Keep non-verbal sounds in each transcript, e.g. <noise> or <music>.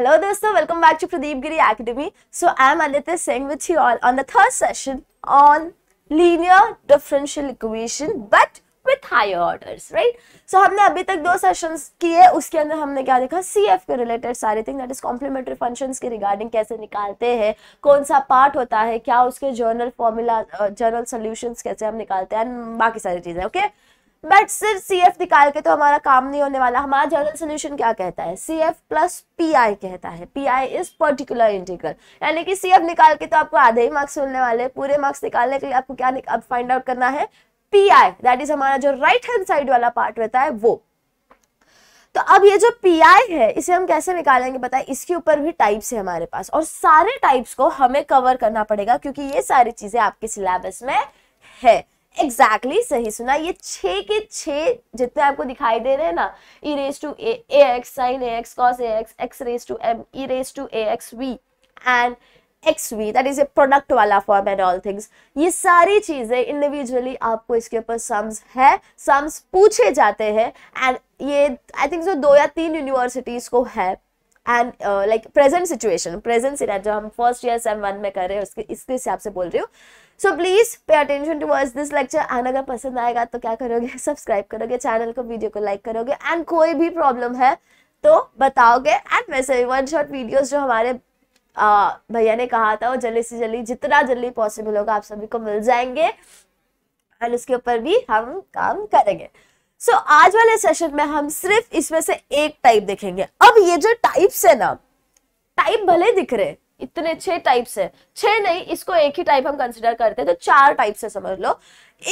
Hello दोस्तों welcome back to Pradeep Giri academy so I am Aditya Singh with you all on the third session on linear differential equation but with high orders right so हमने अभी तक दो sessions किए उसके अंदर हमने क्या देखा सीएफ के रिलेटेड सारे thing that is complementary functions के रिगार्डिंग कैसे निकालते हैं कौन सा पार्ट होता है क्या उसके जर्नल फॉर्मूला जनरल सोल्यूशन कैसे हम निकालते हैं एंड बाकी सारी चीजें ओके okay? बट सिर्फ सी एफ निकाल के तो हमारा काम नहीं होने वाला हमारा जनरल सोल्यूशन क्या कहता है C F plus P I कहता है P I is particular integral यानी कि सी एफ निकाल के तो आपको आधे ही मार्क्स मिलने वाले पूरे मार्क्स निकालने के लिए आपको क्या अब फाइंड आउट करना है पी आई दैट इज हमारा जो राइट हैंड साइड वाला पार्ट रहता है वो तो अब ये जो पी आई है इसे हम कैसे निकालेंगे बताए इसके ऊपर भी टाइप्स है हमारे पास और सारे टाइप्स को हमें कवर करना पड़ेगा क्योंकि ये सारी चीजें आपके सिलेबस में है एग्जैक्टली exactly सही सुना ये छ के छ जितने आपको दिखाई दे रहे हैं ना e raise to A x sine a x cos a x x raise to m e raise to A x V and x V that is a product वाला फॉर्म एंड ऑल थिंग्स ये सारी चीज़ें individually आपको इसके ऊपर sums है sums पूछे जाते हैं एंड ये आई थिंक जो दो या तीन यूनिवर्सिटीज़ को है and like present situation present scenario जो हम फर्स्ट ईयर सेम वन में कर रहे हैं उसके इसके हिसाब से बोल रही हूँ so please pay attention towards this lecture and अगर पसंद आएगा तो क्या करोगे सब्सक्राइब करोगे चैनल को वीडियो को लाइक करोगे एंड कोई भी प्रॉब्लम है तो बताओगे एंड वैसे भी वन शॉर्ट वीडियोज जो हमारे भैया ने कहा था वो जल्दी से जल्दी जितना जल्दी पॉसिबल होगा आप सभी को मिल जाएंगे एंड उसके ऊपर भी हम काम करेंगे सो so, आज वाले सेशन में हम सिर्फ इसमें से एक टाइप देखेंगे अब ये जो टाइप्स है ना टाइप भले दिख रहे इतने छह टाइप्स है छह नहीं इसको एक ही टाइप हम कंसिडर करते हैं तो चार टाइप्स है समझ लो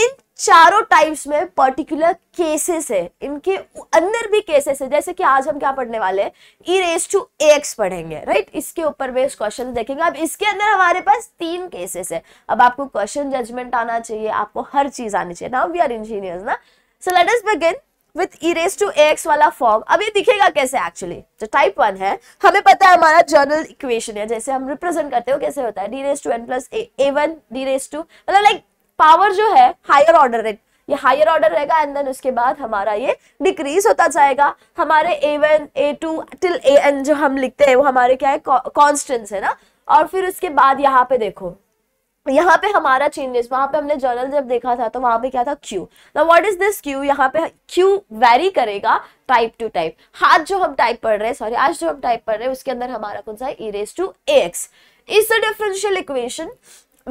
इन चारों टाइप्स में पर्टिकुलर केसेस है इनके अंदर भी केसेस है जैसे कि आज हम क्या पढ़ने वाले हैं ई रेस टू एक्स पढ़ेंगे राइट इसके ऊपर बेस क्वेश्चन देखेंगे अब इसके अंदर हमारे पास तीन केसेस है अब आपको क्वेश्चन जजमेंट आना चाहिए आपको हर चीज आनी चाहिए नाउ वी आर इंजीनियर्स ना so let us begin with e raise to x वाला फॉर्म अब ये दिखेगा कैसे एक्चुअली जो टाइप वन है हमें पता है हमारा जर्नल इक्वेशन है जैसे हम रिप्रेजेंट करते हो कैसे होता है D raise to n plus a one D raise to मतलब लाइक पावर जो है हायर ऑर्डर है ये हायर ऑर्डर रहेगा एंड देन उसके बाद हमारा ये डिक्रीज होता जाएगा हमारे a one a two till a n जो हम लिखते हैं वो हमारे क्या है कॉन्स्टेंट्स है ना और फिर उसके बाद यहाँ पे देखो यहाँ पे हमारा चेंजेस वहां पे हमने जर्नल जब देखा था तो वहां पे क्या था क्यू ना व्हाट इज दिस क्यू यहाँ पे क्यू वेरी करेगा टाइप टू टाइप हाथ जो हम टाइप पढ़ रहे हैं सॉरी आज जो हम टाइप पढ़ रहे हैं उसके अंदर हमारा कौन सा है e raise to x is the differential equation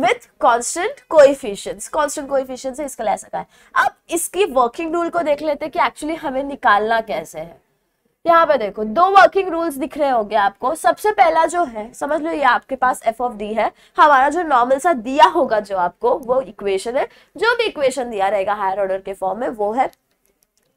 with constant coefficients constant coefficients इसका ले सका है अब इसकी वर्किंग रूल को देख लेते हैं कि एक्चुअली हमें निकालना कैसे है यहाँ पे देखो दो वर्किंग रूल्स दिख रहे होंगे आपको सबसे पहला जो है समझ लो ये आपके पास एफ ऑफ डी है हमारा जो नॉर्मल सा दिया होगा जो आपको वो इक्वेशन है जो भी इक्वेशन दिया रहेगा हायर ऑर्डर के फॉर्म में वो है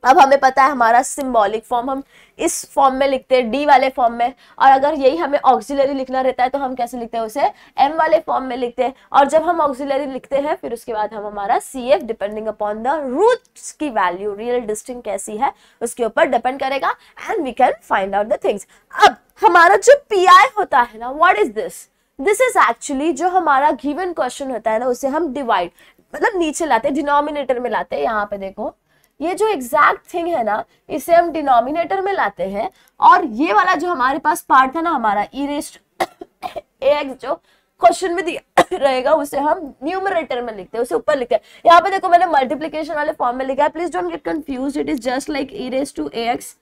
अब हमें पता है हमारा सिम्बॉलिक फॉर्म हम इस फॉर्म में लिखते हैं डी वाले फॉर्म में और अगर यही हमें ऑक्सिलरी लिखना रहता है तो हम कैसे लिखते हैं उसे एम वाले फॉर्म में लिखते हैं और जब हम ऑक्सिलरी लिखते हैं फिर उसके बाद हम हमारा C F depending upon the roots की वैल्यू रियल डिस्टिंग कैसी है उसके ऊपर डिपेंड करेगा and we can find out the things अब हमारा जो पी आई होता है ना what is this this is actually जो हमारा गिवन क्वेश्चन होता है ना उसे हम डिवाइड मतलब नीचे लाते हैं डिनोमिनेटर में लाते हैं यहाँ पे देखो ये जो एग्जैक्ट थिंग है ना इसे हम डिनोमिनेटर में लाते हैं और ये वाला जो हमारे पास पार्ट है ना हमारा इरेस्ट एक्स <coughs> जो क्वेश्चन में दिया <coughs> रहेगा उसे हम न्यूमरेटर में लिखते हैं उसे ऊपर लिखते हैं यहाँ पे देखो मैंने मल्टीप्लीकेशन वाले फॉर्म में लिखा है please don't get confuse it is just like e raise to A x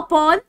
upon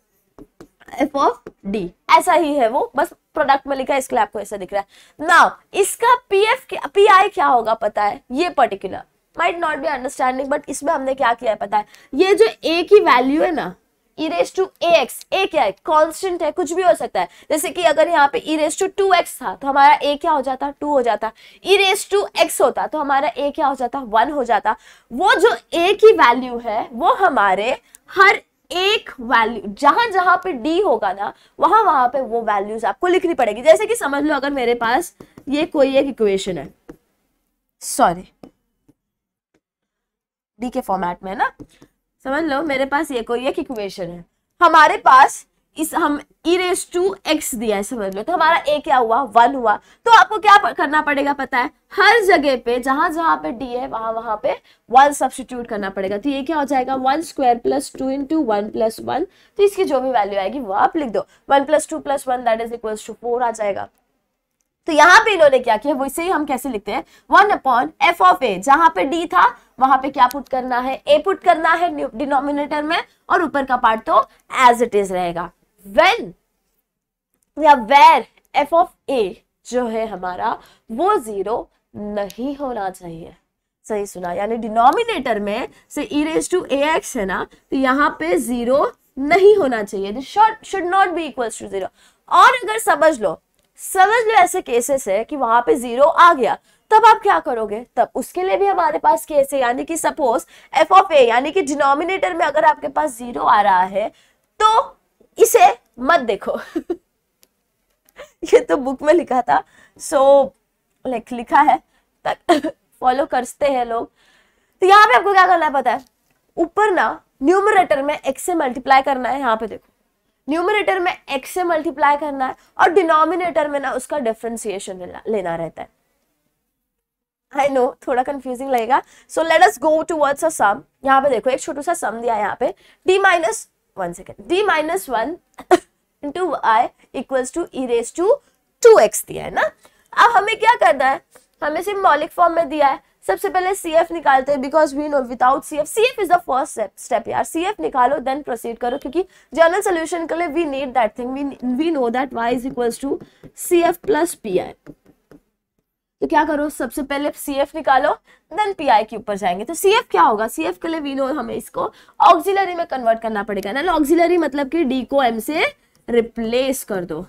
F of D ऐसा ही है वो बस प्रोडक्ट में लिखा है इसके लिए आपको ऐसा दिख रहा है ना इसका पी एफ पी आई क्या होगा पता है ये particular might not be understanding but इसमें हमने क्या किया है पता है ये जो ए की वैल्यू है ना e raise to A X A क्या है कॉन्स्टेंट है कुछ भी हो सकता है जैसे कि अगर यहाँ पे इरेज टू टू एक्स था तो हमारा ए क्या हो जाता टू हो जाता इरेज टू एक्स होता तो हमारा ए क्या हो जाता वन हो जाता वो जो ए की वैल्यू है वो हमारे हर एक वैल्यू जहां जहां पे डी होगा ना वहां वहां पे वो वैल्यूज आपको लिखनी पड़ेगी जैसे कि समझ लो अगर मेरे पास ये कोई एक इक्वेशन है सॉरी डी के फॉर्मेट में ना समझ लो मेरे पास ये कोई एक इक्वेशन है हमारे पास इस हम इरेस टू एक्स दिया है समझ लो तो हमारा ए क्या हुआ वन हुआ तो आपको क्या करना पड़ेगा पता है हर जगह पे जहां जहां पे डी है वहां वहां पे वन सब्सटीट्यूट करना पड़ेगा तो ये क्या हो जाएगा one square plus two into one plus one तो इसकी जो भी वैल्यू आएगी वो आप लिख दो one plus two plus one that is equals to four आ जाएगा तो यहाँ पे इन्होंने क्या किया वैसे ही हम कैसे लिखते हैं one upon F of A जहां पे डी था वहां पे क्या पुट करना है ए पुट करना है डिनोमिनेटर में और ऊपर का पार्ट तो एज इट इज रहेगा वेन या वेर एफ ऑफ ए जो है हमारा वो जीरो नहीं होना चाहिए सही सुना यानी डिनोमिनेटर में से E raise to A X है ना तो यहाँ पे जीरो नहीं होना चाहिए should not be equal to zero और अगर समझ लो सेवन जो ऐसे केसेस है कि वहां पे जीरो आ गया तब आप क्या करोगे तब उसके लिए भी हमारे पास केस है यानी कि सपोज एफ ऑफ ए यानी कि डिनोमिनेटर में अगर आपके पास जीरो आ रहा है तो इसे मत देखो <laughs> ये तो बुक में लिखा था सो so, लाइक लिखा है तक फॉलो <laughs> करते हैं लोग तो यहाँ पे आपको क्या करना है पता है ऊपर ना न्यूमरेटर में एक्स से मल्टीप्लाई करना है यहाँ पे देखो न्यूमिनेटर में x से मल्टीप्लाई करना है और डिनोमिनेटर में ना उसका डिफ्रेंसिएशन लेना रहता है आई नो थोड़ा कंफ्यूजिंग लगेगा so let us go towards a sum यहाँ पे देखो एक छोटू सा सम दिया यहाँ पे d minus one second D minus one into I equals to E raise to two X दिया है ना अब हमें क्या करना है हमें सिर्फ मौलिक फॉर्म में दिया है सबसे पहले सी एफ निकालते हैं because we know without C F C F is the first step यार सी एफ निकालो देन प्रोसीड करो क्योंकि जनरल सोल्यूशन के लिए we need that thing we know that Y is equal to C F plus P I तो क्या करो सबसे पहले सी एफ निकालो देन पी आई के ऊपर जाएंगे तो सी एफ क्या होगा सी एफ के लिए वी नो हमें इसको ऑक्सिलरी में कन्वर्ट करना पड़ेगा ना ऑक्सिलरी मतलब कि डी को एम से रिप्लेस कर दो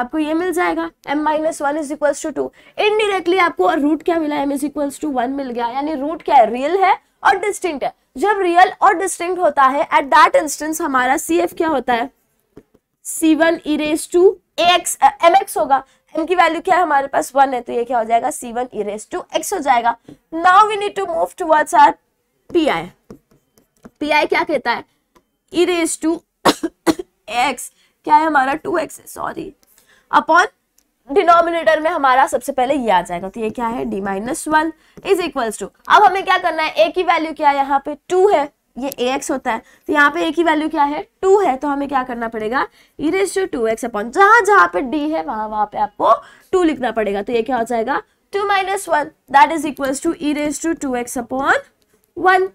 आपको ये मिल जाएगा M minus one is equals to two indirectly आपको रूट क्या मिला M is equals to one मिल गया यानी रूट क्या है रियल है और डिस्टिंक्ट है जब रियल और डिस्टिंक्ट होता है एट दैट इंस्टेंस हमारा सी एफ क्या होता है C one e raise to X M X होगा एम की वैल्यू क्या है हमारे पास वन है तो ये क्या हो जाएगा C one e raise to X हो जाएगा now we need to move towards our P I P I क्या कहता है इरेज टू एक्स क्या है हमारा two X sorry upon denominator में हमारा सबसे पहले ये आ जाएगा तो ये क्या है D minus one is equal to अब हमें क्या करना है ए की वैल्यू क्या है यहाँ पे टू है ये ए एक्स होता है तो यहाँ पे ए की वैल्यू क्या है टू है तो हमें क्या करना पड़ेगा e raise to two x upon जहां जहां पे डी है वहां वहां पे आपको टू लिखना पड़ेगा तो ये क्या हो जाएगा two minus one that is equal to e raise to two x upon one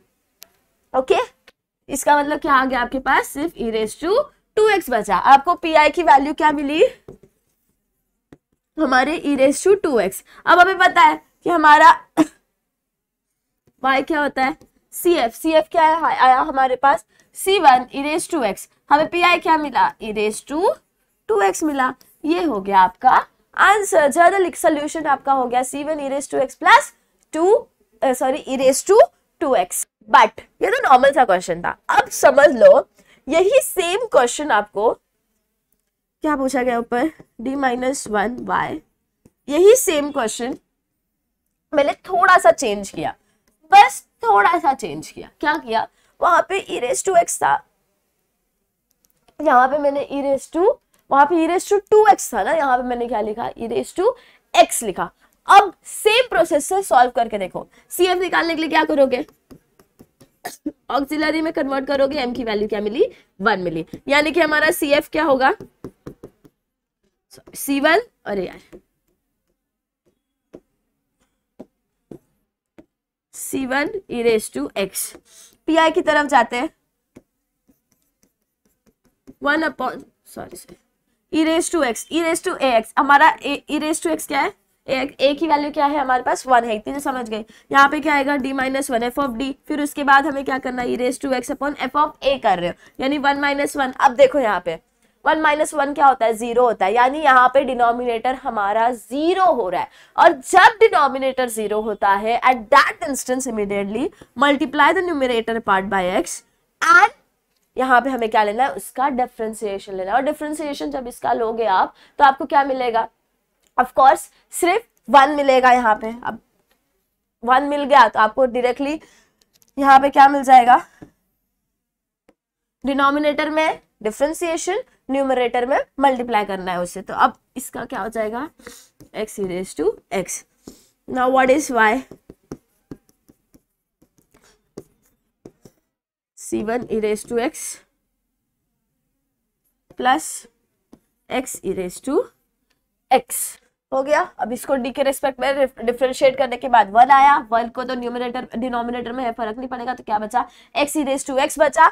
okay इसका मतलब क्या आ गया आपके पास सिर्फ इरेज टू टू एक्स बचा आपको पी आई की वैल्यू क्या मिली हमारे E raise to two X अब हमें पता है कि हमारा वाई <coughs> क्या होता है सी एफ सी एफ क्या है आया हमारे पास C one E raise to X हमें पी आई क्या मिला E raise to two X मिला ये हो गया आपका आंसर जर्नल सोल्यूशन आपका हो गया C one E raise to x plus two sorry E raise to two X but ये तो नॉर्मल सा क्वेश्चन था अब समझ लो यही सेम क्वेश्चन आपको क्या पूछा गया ऊपर डी माइनस वन वाई यही सेम क्वेश्चन मैंने थोड़ा सा चेंज किया बस थोड़ा सा चेंज किया क्या किया वहां पे इरेस टू एक्स था यहाँ पे मैंने इरेस टू वहां पे इरेस टू टू एक्स था ना यहाँ पे मैंने क्या लिखा इरेस टू एक्स लिखा अब सेम प्रोसेस से सॉल्व करके देखो सी एफ निकालने के लिए क्या करोगे ऑक्सिलरी में कन्वर्ट करोगे एम की वैल्यू क्या मिली वन मिली यानी कि हमारा सी एफ क्या होगा सीवल अरे यार C one e raise to X P I की तरफ जाते हैं one upon sorry e raise to X e raise to A X हमारा इरेज टू एक्स क्या है एक ए की वैल्यू क्या है हमारे पास वन है इतनी तो समझ गए यहाँ पे क्या आएगा D minus one F of D फिर उसके बाद हमें क्या करना है e raise to x upon F of A कर रहे हो यानी वन माइनस वन अब देखो यहाँ पे वन माइनस वन क्या होता है जीरो होता है यानी यहाँ पे डिनोमिनेटर हमारा जीरो हो रहा है और जब डिनोमिनेटर जीरो होता है at that instance immediately multiply the numerator part by X and यहाँ पे हमें क्या लेना है उसका डिफ्रेंसिएशन लेना और डिफ्रेंसिएशन जब इसका लोगे आप तो आपको क्या मिलेगा ऑफकोर्स सिर्फ वन मिलेगा यहाँ पे अब वन मिल गया तो आपको डायरेक्टली यहाँ पे क्या मिल जाएगा डिनोमिनेटर में डिफ्रेंसिएशन न्यूमरेटर में मल्टीप्लाई करना है उसे तो अब इसका क्या हो जाएगा X is to X now what is Y C one e raise to x plus X e raise to X हो गया अब इसको डी के रेस्पेक्ट में डिफ्रेंशिएट करने के बाद वन आया वन को तो न्यूमिनेटर डिनोमिनेटर में फर्क नहीं पड़ेगा तो क्या बचा एक्स इरेज टू एक्स बचा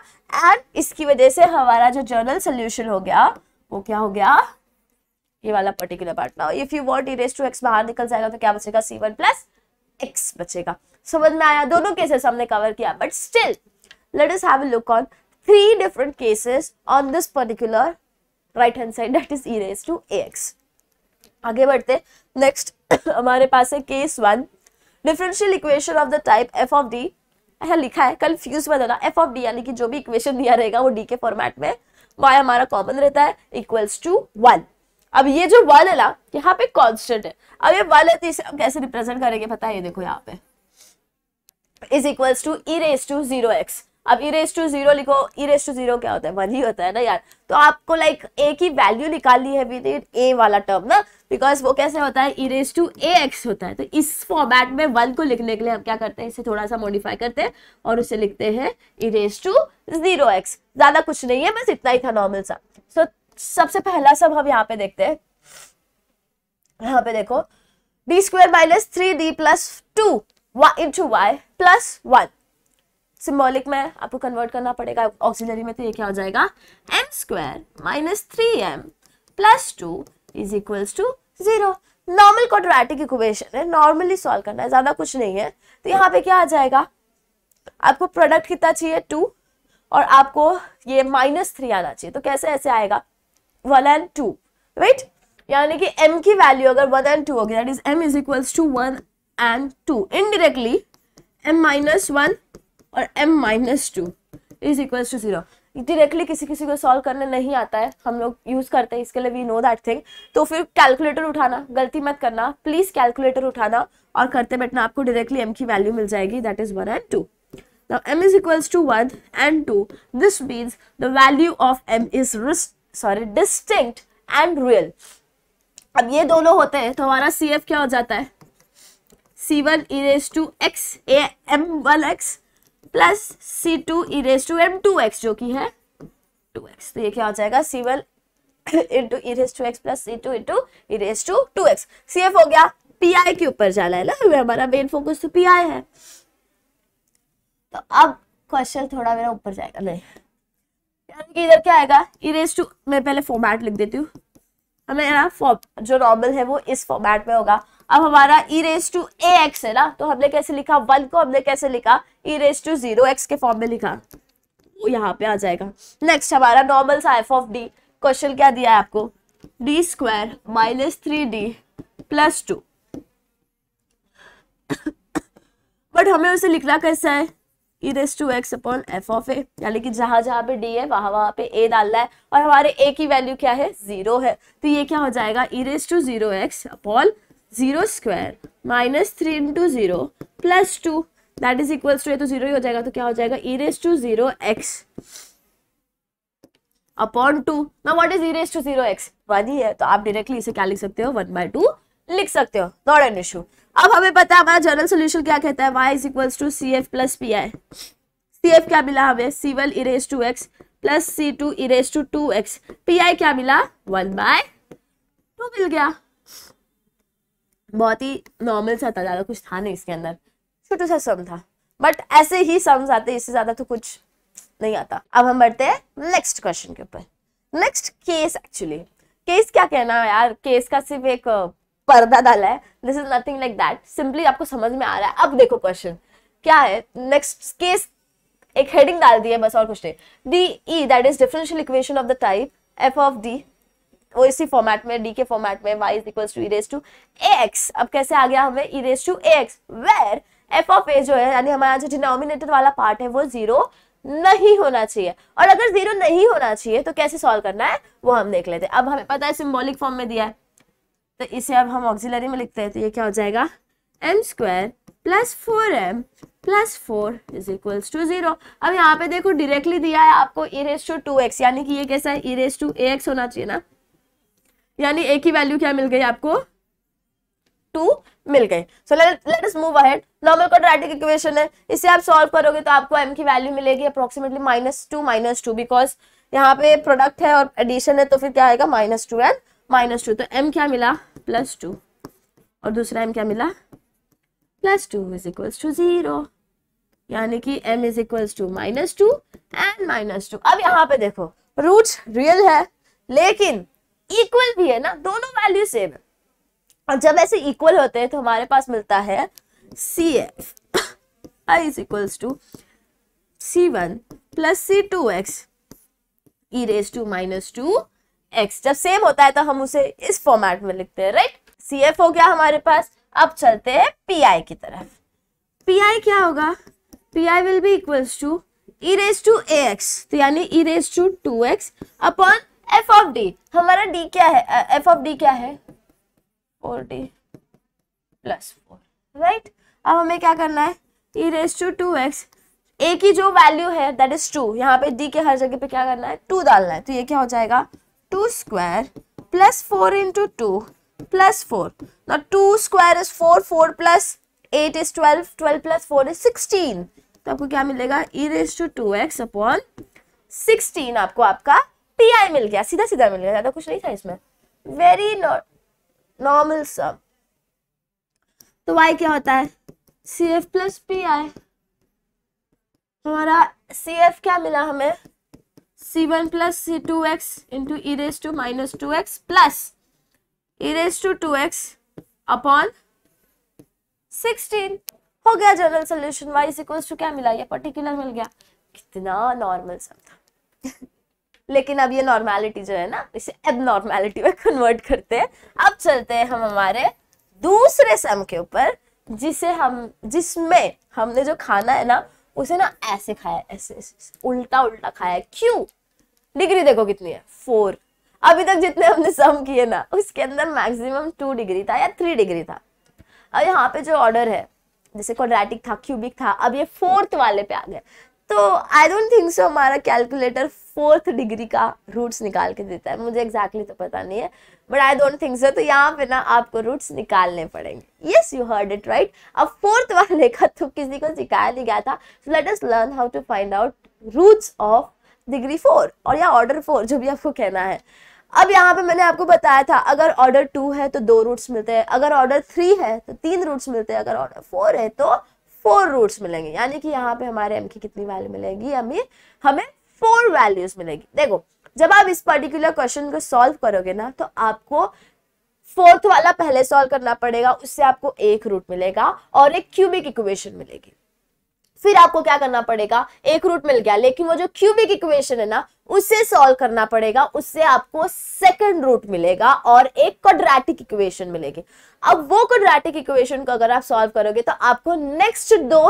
एंड इसकी वजह से हमारा जो जर्नल सोल्यूशन हो गया वो क्या हो गया ये वाला पर्टिकुलर पार्ट ना if you want e raise to X बाहर निकल जाएगा तो क्या बचेगा सी वन प्लस एक्स बचेगा समझ में आया दोनों केसेस हमने कवर किया but still let us have look on three different cases on this particular right hand side that is e raised to आगे बढ़ते नेक्स्ट <coughs> हमारे पास है case one differential equation of the type F of D ऐसा लिखा है confuse में देना एफ ऑफ डी यानी कि जो भी इक्वेशन दिया रहेगा वो डी के फॉर्मेट में वाई हमारा कॉमन रहता है इक्वल्स टू वन अब ये जो वन है ना यहाँ पे कॉन्स्टेंट है अब ये वन है तो इसे हम कैसे रिप्रेजेंट करेंगे पता है ये देखो यहाँ पे is equals to E raise to zero X अब ई रेस टू जीरो लिखो ई रेस टू जीरो क्या होता है वन ही होता है ना यार तो आपको लाइक ए की वैल्यू निकालनी है विद इन ए वाला टर्म ना बिकॉज वो कैसे होता है ई रेस टू ए एक्स होता है तो इस फॉर्मेट में वन को लिखने के लिए हम क्या करते हैं इसे थोड़ा सा मॉडिफाई करते हैं और उसे लिखते हैं ई रेस टू जीरो एक्स ज्यादा कुछ नहीं है बस इतना ही था नॉर्मल सा सो so, सबसे पहला सब हम यहाँ पे देखते हैं यहाँ पे देखो D square minus three D plus two into Y plus one symbolic में आपको कन्वर्ट करना पड़ेगा ऑक्सीलरी में तो ये क्या हो जाएगा M square minus three M plus two is equals to zero normal quadratic equation है नॉर्मली सॉल्व करना है ज्यादा कुछ नहीं है तो यहाँ पे क्या आ जाएगा आपको प्रोडक्ट कितना चाहिए टू और आपको ये माइनस थ्री आना चाहिए तो कैसे ऐसे आएगा वन एंड टू राइट यानी कि m की वैल्यू अगर वन एंड टू होगी that is m is equals to one and two indirectly m minus one और M minus two is equal to zero directly किसी किसी को सॉल्व करने नहीं आता है हम लोग यूज़ करते हैं इसके लिए वी नो दैट थिंग तो फिर कैलकुलेटर उठाना गलती मत करना प्लीज़ कैलकुलेटर उठाना और करते बैठना आपको डायरेक्टली एम की वैल्यू मिल जाएगी that is one and two Now m is equals to 1 and 2. This means the value of m is sorry distinct and real. अब ये दोनों होते हैं तो हमारा सी एफ क्या हो जाता है C one is to x A M one X plus C two e raise to M two X जो की है टू एक्स तो ये क्या हो जाएगा C one <coughs> into e raise to x plus C two into e raise to two X C F हो गया पी आई के ऊपर जाना है ना हमारा मेन फोकस तो पी आई है तो अब क्वेश्चन थोड़ा मेरा ऊपर जाएगा नहीं इधर क्या आएगा इरेज टू मैं पहले फॉर्मेट लिख देती हूँ हमें ना फॉर्म जो नॉर्मल है वो इस फॉर्मेट में होगा अब हमारा E raise to A X है ना तो हमने कैसे लिखा वन को हमने कैसे लिखा E raise to zero X के फॉर्म में लिखा वो यहाँ पे आ जाएगा नेक्स्ट हमारा नॉर्मल सा एफ ऑफ डी क्वेश्चन क्या दिया है आपको D square minus three D plus two but हमें उसे लिखना कैसा है ई raise to x upon F of A यानी कि जहां जहां पे डी है वहां वहां पे ए डालना है और हमारे ए की वैल्यू क्या है जीरो है तो ये क्या हो जाएगा E raise to zero X upon zero square minus three into zero plus two that is equals to ये तो जीरो ही हो जाएगा तो क्या हो जाएगा E raise to zero X upon two ना what is E raise to zero X one ही है तो आप डायरेक्टली इसे क्या लिख सकते हो वन बाय टू लिख सकते हो नॉट एन इशू अब हमें पता है हमारा जनरल सोल्यूशन क्या कहता है Y is equal to C F plus P I C F क्या मिला हमें C one E raise to x plus C two E raise to two X P I क्या मिला वन बाय टू मिल गया बहुत ही नॉर्मल सा था ज़्यादा कुछ था नहीं इसके अंदर छोटा सा सम था बट ऐसे ही सम्स आते इससे ज़्यादा तो कुछ नहीं आता अब हम बढ़ते हैं नेक्स्ट क्वेश्चन के ऊपर नेक्स्ट केस एक्चुअली केस क्या कहना है यार केस का सिर्फ एक पर्दा डाला है this is nothing like that simply आपको समझ में आ रहा है अब देखो क्वेश्चन क्या है नेक्स्ट केस एक हेडिंग डाल दी है बस और कुछ नहीं D E that is differential equation of the type F of D वो इसी फॉर्मेट में डी के फॉर्मेट में Y is equal to E raise to A X अब कैसे आ गया हमें E raise to A X where F of ए जो है यानी हमारा जो डिनोमिनेटर वाला पार्ट है वो जीरो नहीं होना चाहिए और अगर जीरो नहीं होना चाहिए तो कैसे सॉल्व करना है वो हम देख लेते हैं अब हमें पता है सिम्बोलिक फॉर्म में दिया है तो इसे अब हम ऑक्सिलरी में लिखते हैं तो ये क्या हो जाएगा M square plus four M plus four is equal to zero अब यहाँ पे देखो डिरेक्टली दिया है आपको E raise to two X यानी कि ये कैसा है ई रेस टू ए एक्स होना चाहिए ना यानी ए की वैल्यू क्या मिल गई आपको टू मिल गई so let us move ahead normal quadratic equation है इसे आप सॉल्व करोगे तो आपको एम की वैल्यू मिलेगी approximately minus two minus two because यहाँ पे प्रोडक्ट है और एडिशन है तो फिर क्या आएगा minus two and minus two तो एम क्या मिला प्लस टू और दूसरा एम क्या मिला plus two is equals to zero यानी कि M is equals to minus two and minus two अब यहाँ पे देखो रूट रियल है लेकिन इक्वल भी है ना दोनों वैल्यू सेम है और जब ऐसे इक्वल होते हैं तो हमारे पास मिलता है C F I is equal to C one plus C two X E raise to minus two X जब सेम होता है तो हम उसे इस फॉर्मेट में लिखते हैं राइट सी एफ हो गया हमारे पास अब चलते हैं पी आई की तरफ पी आई क्या होगा P I will be equals to E raise to A X तो यानी E raise to two x upon F of D हमारा डी क्या है एफ ऑफ डी क्या है four D plus four right अब हमें क्या करना है ई रेस टू टू एक्स ए की जो वैल्यू है दैट इज टू यहाँ पे डी के हर जगह पे क्या करना है टू डालना है तो ये क्या हो जाएगा two square plus four into two plus four ना two square is four four plus eight is twelve twelve plus four is sixteen तो आपको क्या मिलेगा e raise to two x upon sixteen आपको आपका पी आई मिल गया सीधा सीधा मिल गया ज्यादा कुछ नहीं था इसमें वेरी नॉर्मल सब तो वाई क्या होता है C F plus P I हमारा सी एफ क्या मिला हमें C one plus C two x into e raise to minus two x plus e raise to two x upon sixteen हो गया general solution y is equals to क्या मिला ये particular मिल गया कितना नॉर्मल सब था लेकिन अब ये नॉर्मैलिटी जो है ना इसे एब नॉर्मैलिटी में कन्वर्ट करते हैं अब चलते हैं हम हमारे दूसरे सम के ऊपर जिसे हम जिसमें हमने जो खाना है ना उसे ना ऐसे खाया ऐसे, ऐसे उल्टा उल्टा खाया क्यों डिग्री देखो कितनी है फोर अभी तक जितने हमने सम किए ना उसके अंदर मैक्सिमम टू डिग्री था या थ्री डिग्री था अब यहाँ पे जो ऑर्डर है जैसे क्वाड्रेटिक था क्यूबिक था अब ये फोर्थ वाले पे आ गए तो आई डोंट थिंक सो हमारा कैलकुलेटर फोर्थ डिग्री का रूट्स निकाल के देता है मुझे एग्जैक्टली exactly तो पता नहीं है but I don't think so तो यहाँ पे ना आपको रूट्स निकालने पड़ेंगे yes you heard it right अब फोर्थ वाले का तो किसी को सिखाया नहीं गया था so let us learn how to find out roots of degree four और या ऑर्डर फोर जो भी आपको कहना है अब यहाँ पे मैंने आपको बताया था अगर ऑर्डर टू है तो दो रूट्स मिलते हैं अगर ऑर्डर थ्री है तो तीन रूट्स मिलते हैं अगर ऑर्डर फोर है तो फोर रूट्स मिलेंगे यानी कि यहाँ पे हमारे एम की कितनी वैल्यू मिलेगी हमें हमें फोर वैल्यूज मिलेगी देखो जब आप इस पर्टिकुलर क्वेश्चन को सॉल्व करोगे ना तो आपको फोर्थ वाला पहले सॉल्व करना पड़ेगा उससे आपको एक रूट मिलेगा और एक क्यूबिक इक्वेशन मिलेगी फिर आपको क्या करना पड़ेगा एक रूट मिल गया लेकिन वो जो क्यूबिक इक्वेशन है ना उसे सॉल्व करना पड़ेगा उससे आपको सेकंड रूट मिलेगा और एक क्वाड्रेटिक इक्वेशन मिलेगी अब वो क्वाड्रेटिक इक्वेशन को अगर आप सॉल्व करोगे तो आपको नेक्स्ट दो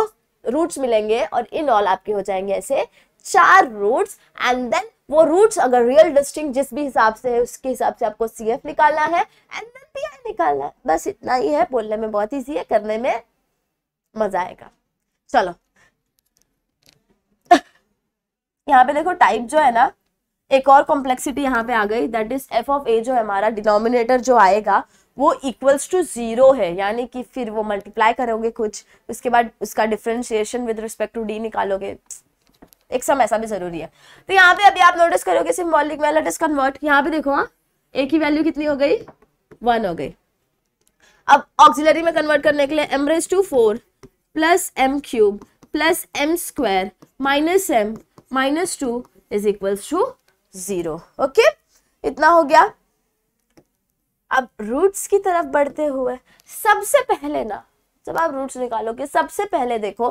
रूट्स मिलेंगे और इन ऑल आपके हो जाएंगे ऐसे चार रूट्स एंड देन वो रूट्स अगर रियल डिस्टिंग जिस भी हिसाब से है उसके हिसाब से आपको सी एफ निकालना है एंड देन पी आई निकालना है बस इतना ही है बोलने में बहुत ईजी है करने में मजा आएगा चलो यहाँ पे देखो टाइप जो है ना एक और कॉम्प्लेक्सिटी यहाँ पे आ गई दैट इज एफ ऑफ ए जो है हमारा डिनोमिनेटर जो आएगा वो इक्वल्स टू जीरो है यानी कि फिर वो मल्टीप्लाई करोगे कुछ उसके बाद उसका differentiation with respect to D निकालोगे एक सम ऐसा भी जरूरी है तो यहाँ पे अभी आप नोटिस करोगे सिम्बॉलिक वैल इज कन्वर्ट यहाँ पे देखो हाँ ए की वैल्यू कितनी हो गई वन हो गई अब ऑक्सिलरी में कन्वर्ट करने के लिए m to four plus m cube plus m square minus m minus two is equals to zero okay इतना हो गया अब रूट्स की तरफ बढ़ते हुए सबसे पहले ना जब आप रूट्स निकालोगे सबसे पहले देखो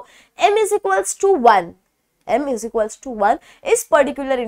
m is equals to one m is equals to one इस पर्टिकुलर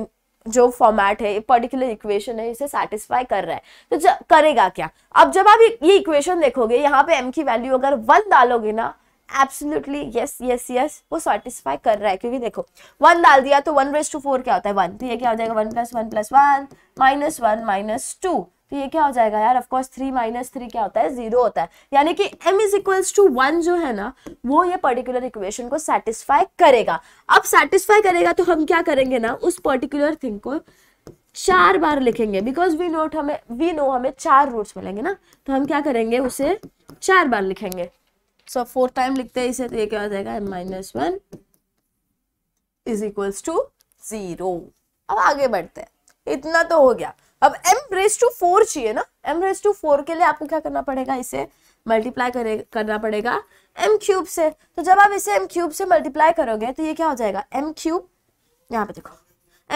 जो फॉर्मेट है पर्टिकुलर इक्वेशन है इसे सेटिस्फाई कर रहा है तो करेगा क्या अब जब आप ये इक्वेशन देखोगे यहाँ पे m की वैल्यू अगर वन डालोगे ना एब्सोल्युटली यस यस यस वो सेटिस्फाई कर रहा है क्योंकि देखो वन डाल दिया तो वन रेस टू फोर क्या होता है वन तो ये क्या हो जाएगा one plus one plus one minus one minus two तो ये क्या हो जाएगा यार of course three minus three क्या होता है जीरो होता है यानी कि m is equals to one जो है ना वो ये पर्टिकुलर इक्वेशन को सेटिस्फाई करेगा अब सेटिस्फाई करेगा तो हम क्या करेंगे ना उस पर्टिकुलर थिंग को चार बार लिखेंगे बिकॉज वी नोट हमें वी नो हमें चार रूट्स मिलेंगे ना तो हम क्या करेंगे उसे चार बार लिखेंगे सो so, फोर टाइम लिखते हैं इसे तो ये क्या हो जाएगा M minus one is equals to zero अब आगे बढ़ते हैं इतना तो हो गया अब एम रेस टू फोर चाहिए ना एम रेस टू फोर के लिए आपको क्या करना पड़ेगा इसे मल्टीप्लाई करे करना पड़ेगा एम क्यूब से तो जब आप इसे एम क्यूब से मल्टीप्लाई करोगे तो ये क्या हो जाएगा एम क्यूब यहाँ पे देखो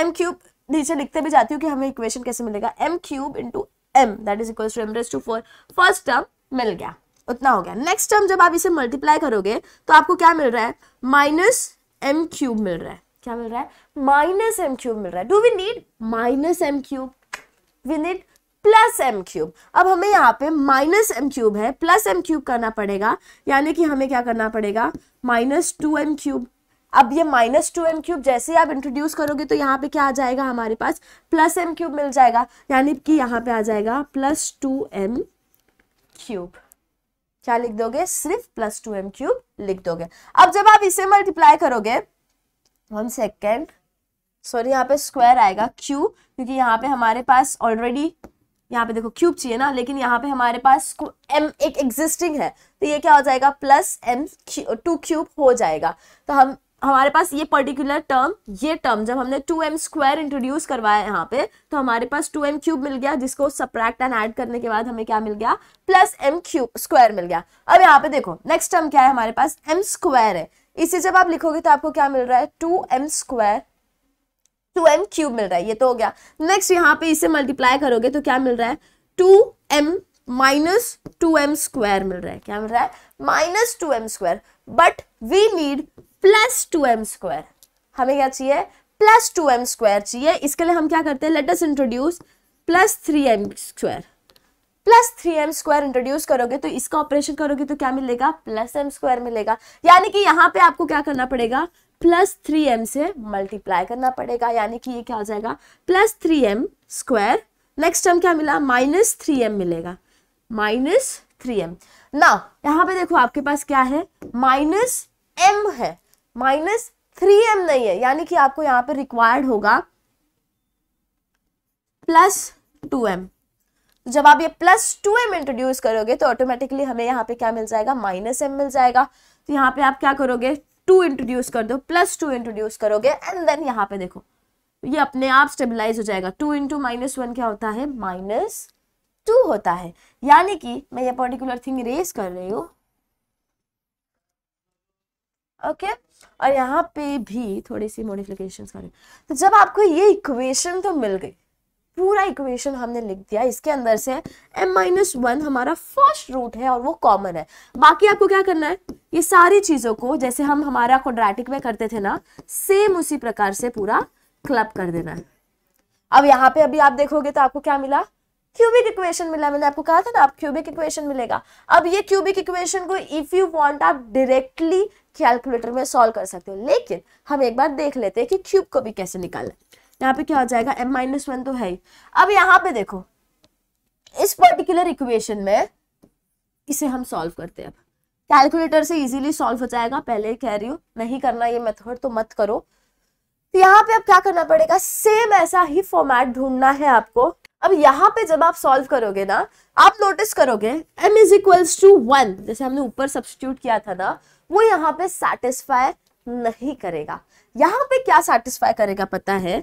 एम क्यूब नीचे लिखते भी जाती हूँ कि हमें इक्वेशन कैसे मिलेगा m cube into m that is equal to m raise to four first term मिल गया उतना हो गया नेक्स्ट टर्म जब आप इसे मल्टीप्लाई करोगे तो आपको क्या मिल रहा है माइनस एम क्यूब मिल रहा है क्या मिल रहा है माइनस एम क्यूब मिल रहा है do we need minus m cube we need plus m cube अब हमें यहाँ पे माइनस एम क्यूब है प्लस एम क्यूब करना पड़ेगा यानी कि हमें क्या करना पड़ेगा माइनस टू एम क्यूब अब ये माइनस टू एम क्यूब जैसे ही आप इंट्रोड्यूस करोगे तो यहाँ पे क्या आ जाएगा हमारे पास प्लस एम क्यूब मिल जाएगा यानी कि यहाँ पे आ जाएगा प्लस टू एम क्यूब क्या लिख दोगे सिर्फ प्लस टू एम क्यूब लिख दोगे अब जब आप इसे मल्टीप्लाई करोगे वन सेकेंड सॉरी यहाँ पे स्क्वायर आएगा क्यू क्योंकि यहाँ पे हमारे पास ऑलरेडी यहाँ पे देखो क्यूब चाहिए ना लेकिन यहाँ पे हमारे पास एम एक एग्जिस्टिंग है तो ये क्या हो जाएगा प्लस एम टू क्यूब हो जाएगा तो हम हमारे पास ये पर्टिकुलर टर्म ये टर्म जब हमने टू एम स्क्वायर इंट्रोड्यूस करवाया यहाँ पे तो हमारे पास टू एम क्यूब मिल गया जिसको सप्रैक्ट एंड ऐड करने के बाद हमें क्या मिल गया प्लस एम क्यूब स्क्वायर मिल गया अब यहाँ पे देखो नेक्स्ट टर्म क्या है हमारे पास एम स्क्वायर है इसे जब आप लिखोगे तो आपको क्या मिल रहा है two m square two m cube मिल रहा है ये तो हो गया नेक्स्ट यहाँ पे इसे मल्टीप्लाई करोगे तो क्या मिल रहा है two m minus two m square मिल रहा है क्या मिल रहा है minus two m square but we need plus two m square हमें क्या चाहिए प्लस टू एम स्क्वायर चाहिए इसके लिए हम क्या करते हैं let's introduce plus three m square plus three m square introduce करोगे तो इसका ऑपरेशन करोगे तो क्या मिलेगा प्लस एम स्क्वायर मिलेगा यानी कि यहाँ पे आपको क्या करना पड़ेगा प्लस थ्री एम से मल्टीप्लाई करना पड़ेगा यानी कि ये क्या हो जाएगा plus three m square next term क्या मिला माइनस थ्री एम मिलेगा माइनस थ्री एम ना यहाँ पे देखो आपके पास क्या है माइनस एम है माइनस थ्री एम नहीं है यानी कि आपको यहां पर रिक्वायर्ड होगा प्लस टू एम जब आप ये प्लस टू एम इंट्रोड्यूस करोगे तो ऑटोमेटिकली हमें यहाँ पे क्या मिल जाएगा माइनस एम मिल जाएगा तो यहाँ पे आप क्या करोगे टू इंट्रोड्यूस कर दो प्लस टू इंट्रोड्यूस करोगे एंड देन यहाँ पे देखो ये अपने आप स्टेबलाइज हो जाएगा टू इंटू माइनस वन क्या होता है माइनस टू होता है यानी कि मैं ये पर्टिकुलर थिंग रेस कर रही हूं ओके okay? और यहाँ पे भी थोड़ी सी मोडिफिकेशन करें तो जब आपको ये इक्वेशन तो मिल गई पूरा इक्वेशन हमने लिख दिया इसके अंदर से m माइनस वन हमारा फर्स्ट रूट है और वो कॉमन है बाकी आपको क्या करना है ये सारी चीज़ों को जैसे हम हमारा क्वाड्रेटिक में करते थे ना सेम उसी प्रकार से पूरा क्लब कर देना है अब यहाँ पे अभी आप देखोगे तो आपको क्या मिला क्यूबिक इक्वेशन मिला मैंने आपको कहा था ना आप क्यूबिक इक्वेशन मिलेगा अब ये क्यूबिक इक्वेशन को इफ यू वांट आप डायरेक्टली कैलकुलेटर में सॉल्व कर सकते हो लेकिन हम एक बार देख लेते हैं कि क्यूब को भी कैसे निकालना यहाँ पे क्या हो जाएगा एम माइनस वन तो है ही अब यहाँ पे देखो इस पर्टिकुलर इक्वेशन में इसे हम सॉल्व करते हैं कैलकुलेटर से इजीली सॉल्व हो जाएगा पहले कह रही हूँ नहीं करना ये मेथड तो मत करो तो यहाँ पे अब क्या करना पड़ेगा सेम ऐसा ही फॉर्मेट ढूंढना है आपको अब यहाँ पे जब आप सॉल्व करोगे ना आप नोटिस करोगे m is equals to one जैसे हमने ऊपर सब्सिट्यूट किया था ना वो यहाँ पे सेटिस्फाई नहीं करेगा यहाँ पे क्या सेटिस्फाई करेगा पता है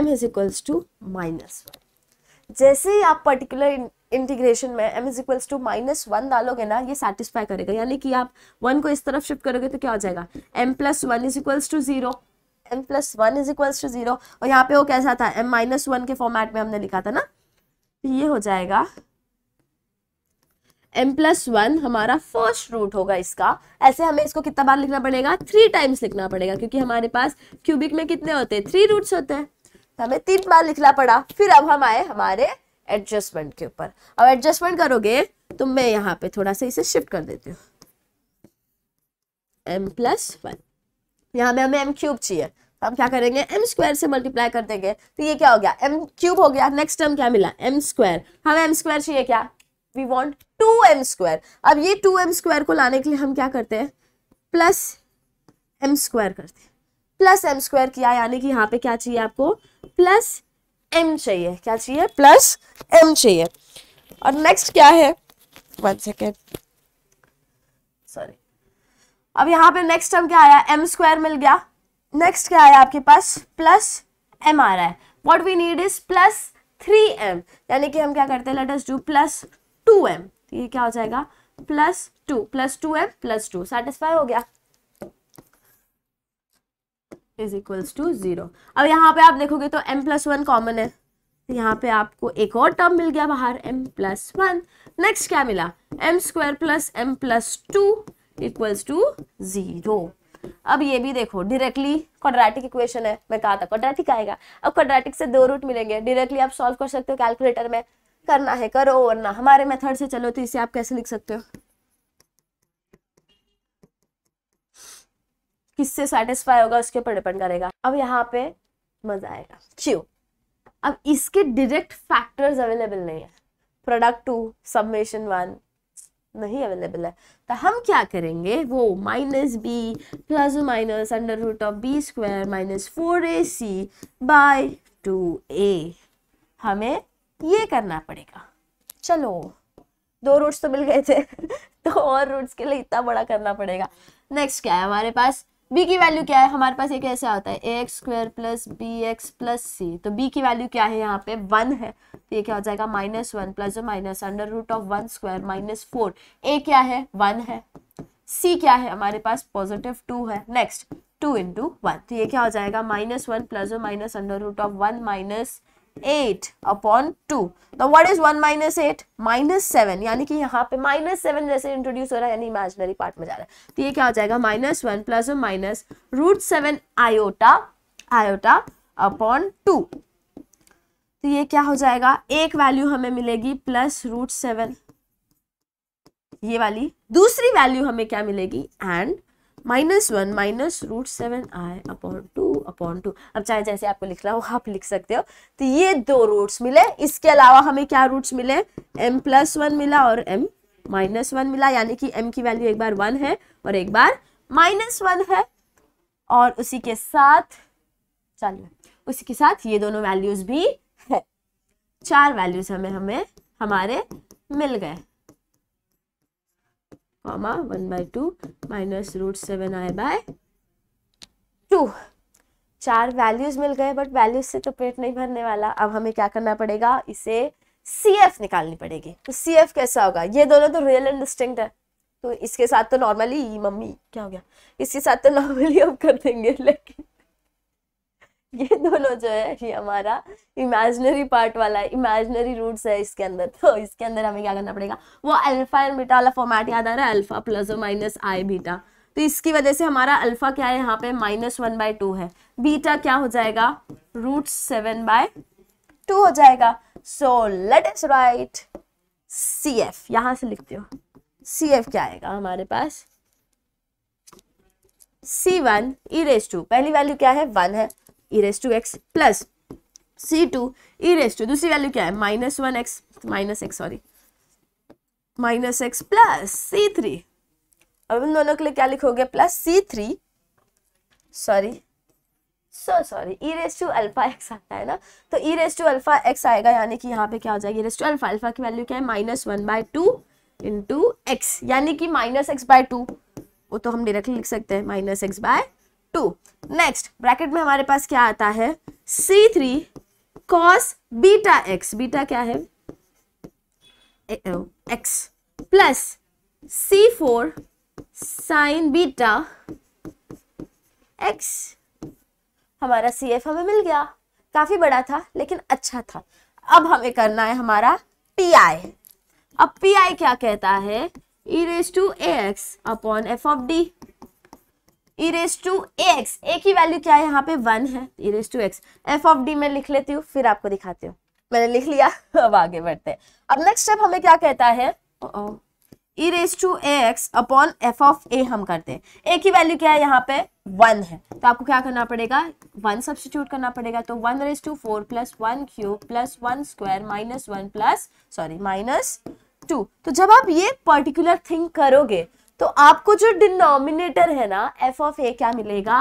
m is equals to minus one जैसे ही आप पर्टिकुलर इंटीग्रेशन में m is equals to minus one डालोगे ना ये सेटिस्फाई करेगा यानी कि आप वन को इस तरफ शिफ्ट करोगे तो क्या हो जाएगा m plus one is equals to zero m plus one is equals to zero और यहाँ पे वो कैसा था m माइनस वन के फॉर्मेट में हमने लिखा था ना तो ये हो जाएगा एम प्लस वन हमारा फर्स्ट रूट होगा इसका ऐसे हमें इसको कितना बार लिखना पड़ेगा थ्री टाइम्स लिखना पड़ेगा क्योंकि हमारे पास क्यूबिक में कितने होते हैं थ्री रूट्स होते हैं तो हमें तीन बार लिखना पड़ा फिर अब हम आए हमारे एडजस्टमेंट के ऊपर अब एडजस्टमेंट करोगे तो मैं यहाँ पे थोड़ा सा इसे शिफ्ट कर देती हूँ एम प्लस वन यहाँ पे हमें एम क्यूब चाहिए हम क्या करेंगे एम स्क्वायर से मल्टीप्लाई कर देंगे तो ये क्या हो गया एम क्यूब हो गया नेक्स्ट टर्म क्या मिला एम स्क्वायर हमें एम स्क्वायर चाहिए क्या we want two m square अब ये टू एम स्क्वायर को लाने के लिए हम क्या करते हैं प्लस एम स्क्वायर करते हैं प्लस एम स्क्वायर किया यानी कि यहाँ पे क्या चाहिए आपको प्लस एम चाहिए क्या चाहिए प्लस एम चाहिए और नेक्स्ट क्या है वन सेकेंड सॉरी अब यहाँ पे नेक्स्ट टर्म क्या आया एम स्क्वायर मिल गया नेक्स्ट क्या है आपके पास प्लस एम आ रहा है what we need is plus three m यानी कि हम क्या करते हैं let's do plus two m ये क्या हो जाएगा plus two plus two m plus two satisfy हो गया इज इक्वल्स टू जीरो अब यहाँ पे आप देखोगे तो एम प्लस वन कॉमन है यहाँ पे आपको एक और टर्म मिल गया बाहर एम प्लस वन नेक्स्ट क्या मिला m square plus m plus two equals to zero अब ये भी देखो डायरेक्टली क्वाड्रेटिक इक्वेशन है मैं कहा था क्वाड्रेटिक आएगा अब क्वाड्रेटिक से दो रूट मिलेंगे डायरेक्टली आप सॉल्व कर सकते हो कैलकुलेटर में करना है करो वरना हमारे मेथड से चलो तो इसे आप कैसे लिख सकते हो किससे सेटिस्फाई होगा उसके ऊपर डिपेंड करेगा अब यहाँ पे मजा आएगा चियो अब इसके डायरेक्ट फैक्टर्स अवेलेबल नहीं है प्रोडक्ट टू सबमेशन वन नहीं अवेलेबल है तो हम क्या करेंगे वो minus b plus minus under root of b square minus four a c by two a हमें ये करना पड़ेगा चलो दो रूट्स तो मिल गए थे <laughs> तो और रूट्स के लिए इतना बड़ा करना पड़ेगा नेक्स्ट क्या है हमारे पास बी की वैल्यू क्या है हमारे पास ये कैसे आता है a x square plus b x plus c तो बी की वैल्यू क्या है यहाँ पे वन है तो ये क्या हो जाएगा माइनस वन प्लस जो minus under root of one square minus four A क्या है वन है सी क्या है हमारे पास पॉजिटिव टू है नेक्स्ट टू इंटू वन तो ये क्या हो जाएगा माइनस वन प्लस जो minus under root of one minus eight upon two तो what is one minus eight minus seven यानी कि यहाँ पे माइनस सेवन जैसे इंट्रोड्यूस हो रहा है यानी इमेजनरी पार्ट में जा रहा है तो ये क्या हो जाएगा minus one plus minus root seven iota iota upon two तो ये क्या हो जाएगा एक वैल्यू हमें मिलेगी प्लस रूट सेवन ये वाली दूसरी वैल्यू हमें क्या मिलेगी and minus one minus root seven i upon two upon two अब चाहे जैसे आपको लिखना हो आप लिख सकते हो तो ये दो रूट्स मिले इसके अलावा हमें क्या रूट्स मिले एम प्लस वन मिला और एम माइनस वन मिला यानी कि एम की वैल्यू एक बार वन है और एक बार माइनस वन है और उसी के साथ चलिए उसी के साथ ये दोनों वैल्यूज भी है चार वैल्यूज हमें हमें हमारे मिल गए comma one by two minus root seven i by two चार वैल्यूज मिल गए बट वैल्यूज से तो पेट नहीं भरने वाला अब हमें क्या करना पड़ेगा इसे सी एफ निकालनी पड़ेगी तो सी एफ कैसा होगा ये दोनों तो रियल एंड डिस्टिंक्ट है तो इसके साथ तो नॉर्मली e, मम्मी क्या हो गया इसके साथ तो नॉर्मली हम कर देंगे लेकिन <laughs> ये दोनों जो है ये हमारा इमेजनरी पार्ट वाला है इमेजनरी रूट्स है इसके अंदर तो इसके अंदर हमें क्या करना पड़ेगा वो अल्फा एंड बीटा वाला फॉर्मेट याद आ रहा है alpha plus minus i beta तो इसकी वजह से हमारा अल्फा क्या है यहाँ पे माइनस वन बाय टू है बीटा क्या हो जाएगा रूट सेवन बाय टू हो जाएगा so let us write C F यहां से लिखते हो सी एफ क्या आएगा हमारे पास C one E raise to पहली वैल्यू क्या है वन है ई raise to x plus C two E raise to दूसरी वैल्यू क्या है minus one x minus x sorry minus x plus C three अब इन दोनों के लिए क्या लिखोगे plus C three sorry so sorry E raise to alpha x आता है ना तो e raise to alpha x आएगा यानी कि यहाँ पे क्या हो जाएगी रेस टू अल्फा अल्फा की वैल्यू क्या है minus one by two into x यानी कि माइनस एक्स बाय टू वो तो हम डायरेक्टली लिख सकते हैं minus x by two next bracket में हमारे पास क्या आता है C three cos beta x beta क्या है x plus C four sine beta x हमारा सी एफ हमें मिल गया काफी बड़ा था लेकिन अच्छा था अब हमें करना है हमारा पी आई अब पी आई क्या कहता है ई raise to A x upon F of D e raise to x ए की वैल्यू क्या है यहाँ पे वन है e raise to x f of D में लिख लेती हूँ फिर आपको दिखाती हूँ मैंने लिख लिया <laughs> अब आगे बढ़ते हैं अब नेक्स्ट स्टेप हमें क्या कहता है e raise to x upon F of a हम करते हैं ए की वैल्यू क्या है यहाँ पे वन है तो आपको क्या करना पड़ेगा वन सब्सटीट्यूट करना पड़ेगा तो one raise to four plus one cube plus one square minus one plus sorry minus two तो जब आप ये पर्टिकुलर थिंग करोगे तो आपको जो डिनोमिनेटर है ना एफ ऑफ ए क्या मिलेगा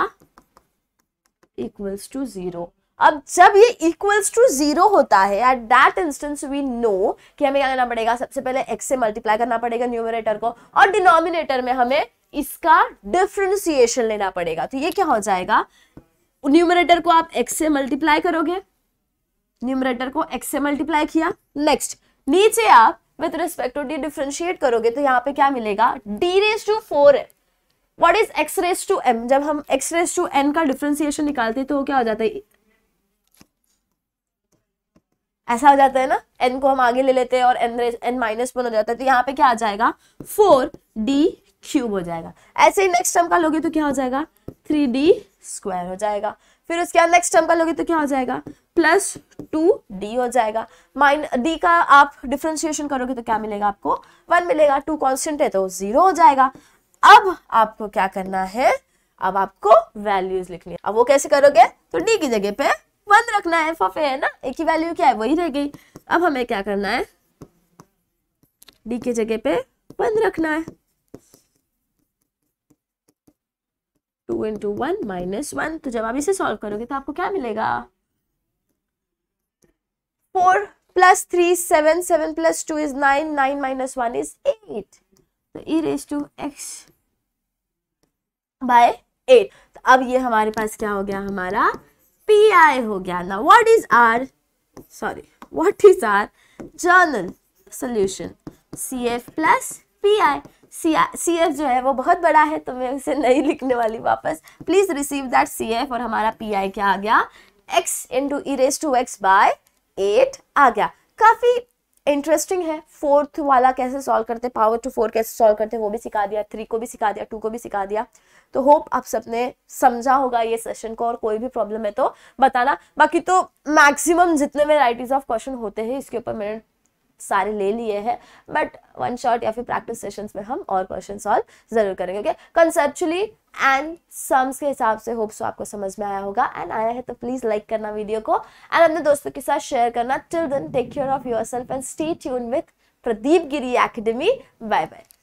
इक्वल्स टू जीरो अब जब ये इक्वल्स टू जीरो होता है at that instance we know कि हमें क्या करना पड़ेगा सबसे पहले एक्स से मल्टीप्लाई करना पड़ेगा न्यूमिनेटर को और डिनोमिनेटर में हमें इसका डिफ्रेंसिएशन लेना पड़ेगा तो ये क्या हो जाएगा न्यूमिनेटर को आप एक्स से मल्टीप्लाई करोगे न्यूमरेटर को एक्स से मल्टीप्लाई किया नेक्स्ट नीचे आप with respect to D differentiate करोगे तो यहाँ पे क्या मिलेगा डी रेस टू फोर है what is x raise to m जब हम एक्स रेस टू एन का डिफ्रेंसिएशन निकालते तो क्या हो जाता है ऐसा हो जाता है ना एन को हम आगे ले लेते हैं और n raise n minus one हो जाता है तो यहाँ पे क्या आ जाएगा फोर डी क्यूब हो जाएगा ऐसे ही नेक्स्ट टर्म का लोगे तो क्या हो जाएगा थ्री डी स्क्वायर हो जाएगा फिर उसके बाद नेक्स्ट टर्म का लोगे तो क्या हो जाएगा प्लस टू डी हो जाएगा माइन डी का आप डिफ्रेंशिएशन करोगे तो क्या मिलेगा आपको वन मिलेगा टू कॉन्स्टेंट है तो जीरो हो जाएगा अब आपको क्या करना है अब आपको वैल्यूज लिखनी है अब वो कैसे करोगे तो डी की जगह पे वन रखना है फफे है ना एक ही वैल्यू क्या है वही रह गई अब हमें क्या करना है डी की जगह पे वन रखना है two into one minus one तो जब आप इसे सॉल्व करोगे तो आपको क्या मिलेगा four plus three seven seven plus two is nine nine minus one is eight तो e raise to x by eight तो अब ये हमारे पास क्या हो गया हमारा पी आई हो गया ना what is our sorry what is our general solution C F plus P I C F जो है वो बहुत बड़ा है तो मैं उसे नहीं लिखने वाली वापस please receive that C F और हमारा पी आई क्या आ गया x into e raise to x by eight आ गया काफ़ी इंटरेस्टिंग है फोर्थ वाला कैसे सॉल्व करते पावर टू फोर कैसे सॉल्व करते वो भी सिखा दिया थ्री को भी सिखा दिया टू को भी सिखा दिया तो होप आप सबने समझा होगा ये सेशन को और कोई भी प्रॉब्लम है तो बताना बाकी तो मैक्सिमम जितने वेराइटीज ऑफ क्वेश्चन होते हैं इसके ऊपर मैंने सारे ले लिए हैं बट वन शॉट या फिर प्रैक्टिस सेशंस में हम और क्वेश्चन सॉल्व जरूर करेंगे ओके कंसेप्चुअली एंड सम्स के हिसाब से होप्स तो आपको समझ में आया होगा एंड आया है तो प्लीज लाइक करना वीडियो को एंड अपने दोस्तों के साथ शेयर करना till then take care of yourself and stay tune with Pradeep Giri academy bye bye